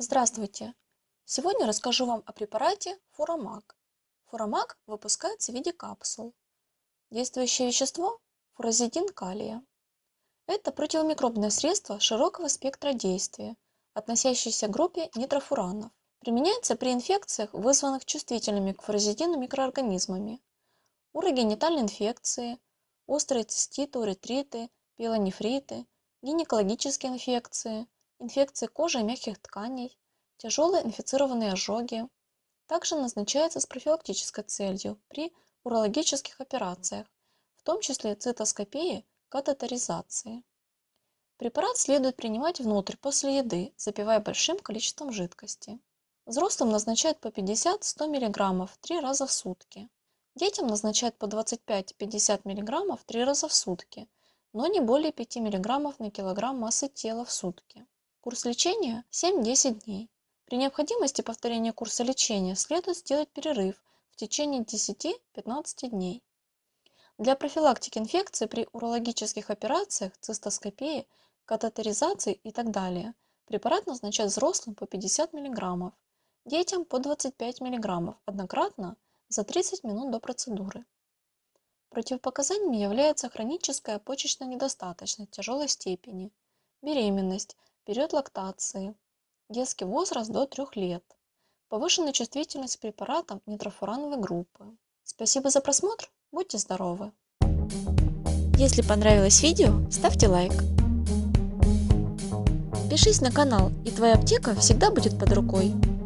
Здравствуйте! Сегодня расскажу вам о препарате Фурамаг. Фурамаг выпускается в виде капсул. Действующее вещество – фуразидин калия. Это противомикробное средство широкого спектра действия, относящееся к группе нитрофуранов. Применяется при инфекциях, вызванных чувствительными к фуразидину микроорганизмами, урогенитальные инфекции, острые циститы, уретриты, пилонефриты, гинекологические инфекции – инфекции кожи и мягких тканей, тяжелые инфицированные ожоги. Также назначается с профилактической целью при урологических операциях, в том числе цитоскопии, катетеризации. Препарат следует принимать внутрь после еды, запивая большим количеством жидкости. Взрослым назначают по 50-100 мг 3 раза в сутки. Детям назначают по 25-50 мг 3 раза в сутки, но не более 5 мг на килограмм массы тела в сутки. Курс лечения 7-10 дней. При необходимости повторения курса лечения следует сделать перерыв в течение 10-15 дней. Для профилактики инфекции при урологических операциях, цистоскопии, катетеризации и так далее препарат назначают взрослым по 50 мг, детям по 25 мг однократно за 30 минут до процедуры. Противопоказаниями является хроническая почечная недостаточность тяжелой степени, беременность, период лактации, детский возраст до 3 лет, повышенная чувствительность к препаратам нитрофурановой группы. Спасибо за просмотр, будьте здоровы! Если понравилось видео, ставьте лайк. Пишись на канал, и твоя аптека всегда будет под рукой.